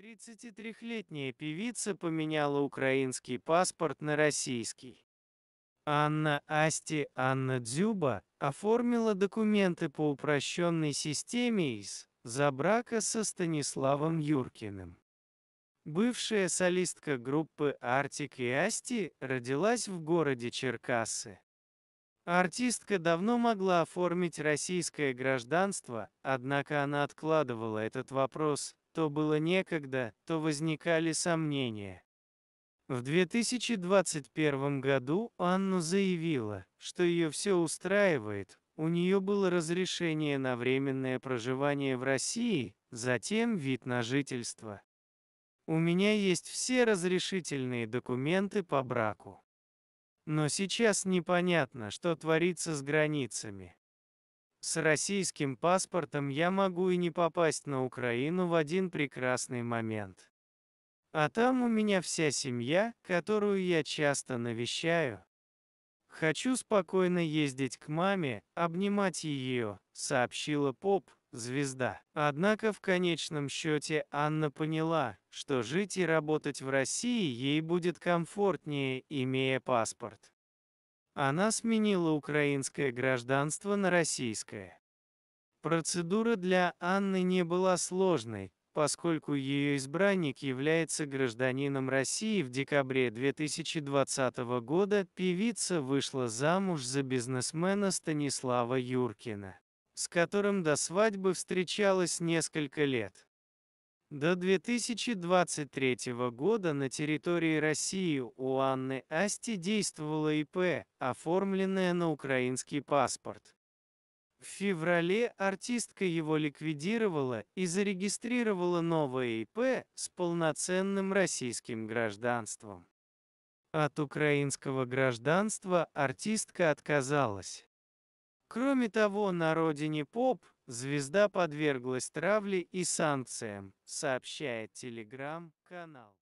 33-летняя певица поменяла украинский паспорт на российский. Анна Асти Анна Дзюба оформила документы по упрощенной системе из за брака со Станиславом Юркиным. Бывшая солистка группы «Артик и Асти» родилась в городе Черкассы. Артистка давно могла оформить российское гражданство, однако она откладывала этот вопрос, то было некогда, то возникали сомнения. В 2021 году Анну заявила, что ее все устраивает, у нее было разрешение на временное проживание в России, затем вид на жительство. У меня есть все разрешительные документы по браку. Но сейчас непонятно, что творится с границами. С российским паспортом я могу и не попасть на Украину в один прекрасный момент. А там у меня вся семья, которую я часто навещаю. Хочу спокойно ездить к маме, обнимать ее, сообщила поп, звезда. Однако в конечном счете Анна поняла, что жить и работать в России ей будет комфортнее, имея паспорт. Она сменила украинское гражданство на российское. Процедура для Анны не была сложной, поскольку ее избранник является гражданином России в декабре 2020 года, певица вышла замуж за бизнесмена Станислава Юркина, с которым до свадьбы встречалась несколько лет. До 2023 года на территории России у Анны Асти действовала ИП, оформленная на украинский паспорт. В феврале артистка его ликвидировала и зарегистрировала новое ИП с полноценным российским гражданством. От украинского гражданства артистка отказалась. Кроме того, на родине Поп звезда подверглась травле и санкциям, сообщает телеграм-канал.